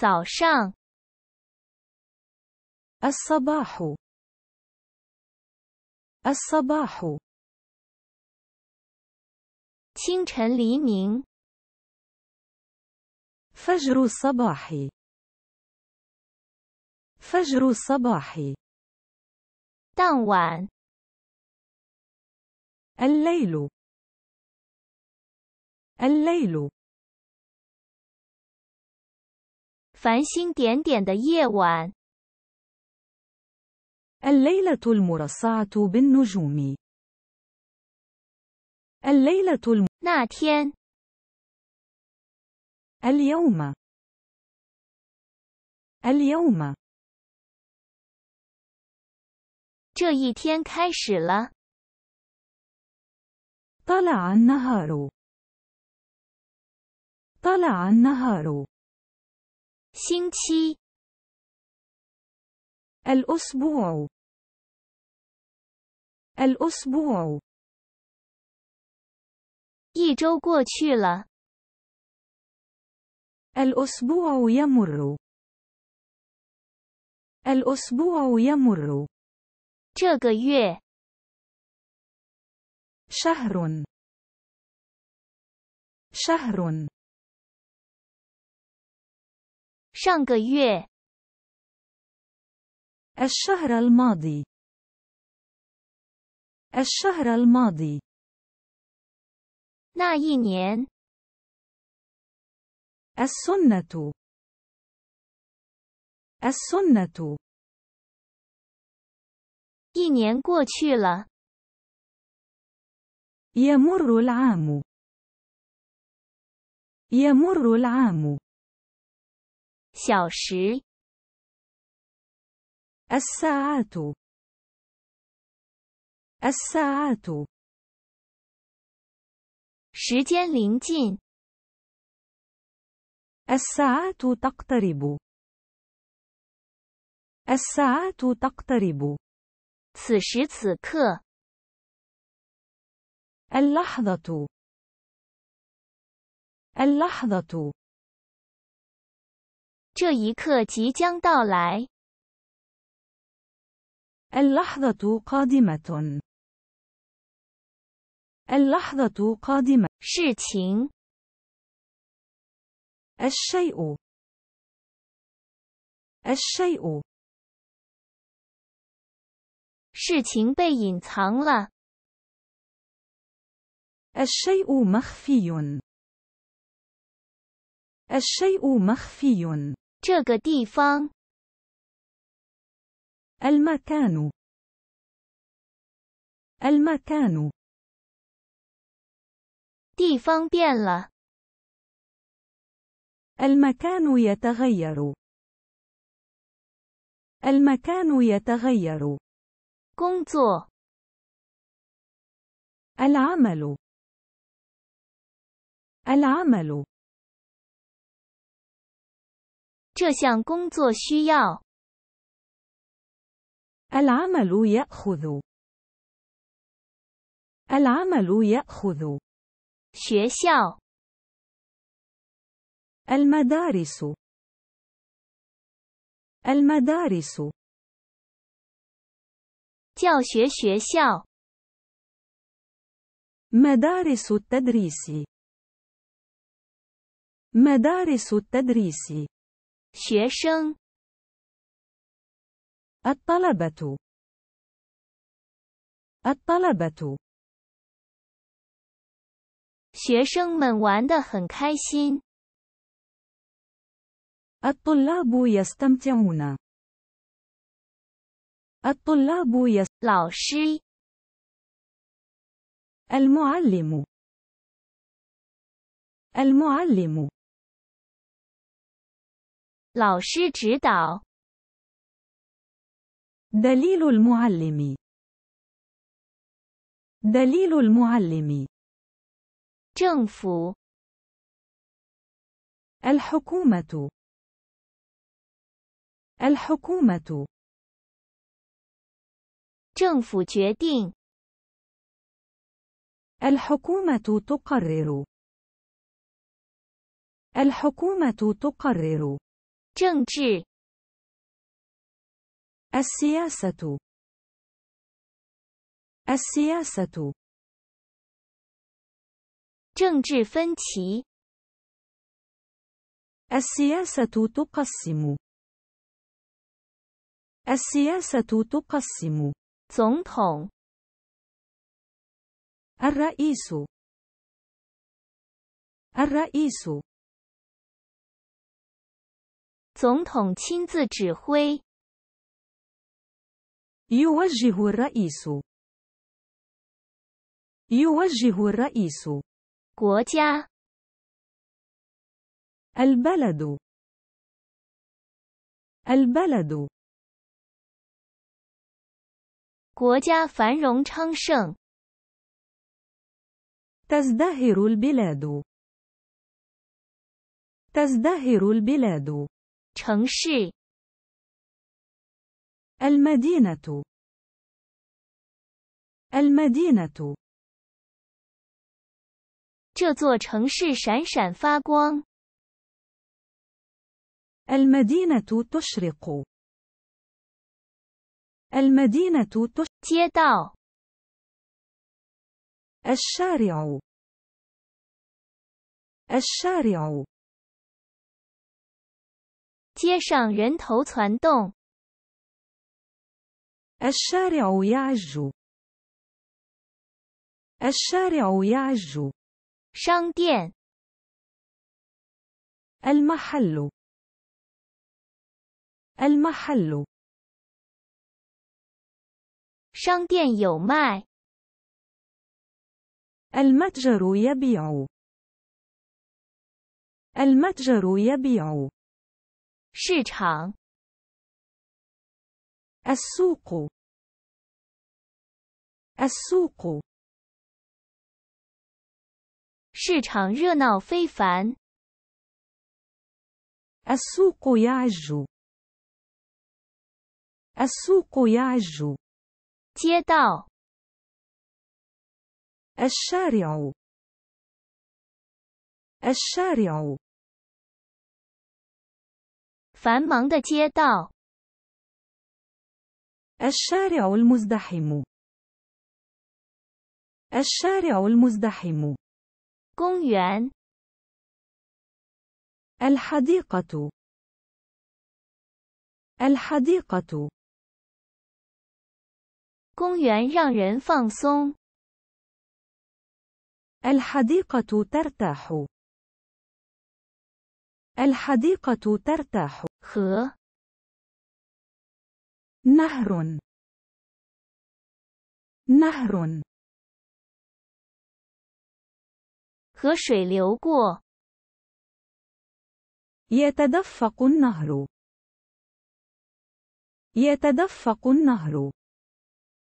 早上 الصباح الصباح 清晨黎明 فجر الصباح فجر الصباح 傍晚 الليل الليل 繁星点点的夜晚。الليلة المرصعة بالنجوم. الليلة الم... 那天 اليوم اليوم 这一天开始了。طلع النهار طلع النهار 星期 الأسبوع الأسبوع 一周过去了 الأسبوع يمر الأسبوع يمر 这个月 شهر شهر 上个月 الشهر الماضي الشهر الماضي 那一年 السنة السنة 一年过去了 يمر العام يمر العام الساعات الساعات. 时间临近 الساعات تقترب الساعات تقترب 此时此刻 اللحظة اللحظة 这一刻即将到来。اللحظة قادمة.اللحظة قادمة. 事情。الشيء.الشيء. 事情被隐藏了。الشيء مخفي. الشيء مخفي. المكان المكان المكان يتغير المكان يتغير العمل العمل 这项工作需要 العمل يأخذ العمل يأخذ 学校 المدارس المدارس 教学学校 مدارس التدريس مدارس التدريس 学生 الطلبة الطلبة 学生们玩得很开心。الطلاب يستمتعون. الطلاب يس 老师 المعلم 老师指导 دليل المعلم دليل المعلم 政府 الحكومة الحكومة 政府决定 الحكومة تقرر الحكومة تقرر 政治，السياسة، السياسة。政治分歧，السياسة تقسم، السياسة تقسم。总统，الرئيس، الرئيس。总统亲自指挥。يوجه الرئيس. يوجه الرئيس. 国家。البلد. البلد. 国家繁荣昌盛。تزدهر البلاد. تزدهر البلاد. 城市 المدينة المدينة 这座城市闪闪发光。المدينة تشرق. المدينة تشرق. 街道 الشارع الشارع 街上人头攒动。الشارع يعج. الشارع يعج. 商店。المحل. المحل. 商店有卖。المتجر يبيع. المتجر يبيع. 市场，السوق، السوق，市场热闹非凡。السوق يعج، السوق يعج。街道，الشارع، الشارع。繁忙的街道。الشارع المزدحم. الشارع المزدحم. 公园。الحديقة. الحديقة. 公园让人放松。الحديقة ترتاح. الحديقة ترتاح. 河 نهر نهر 河水流过 يتدفق النهر يتدفق النهر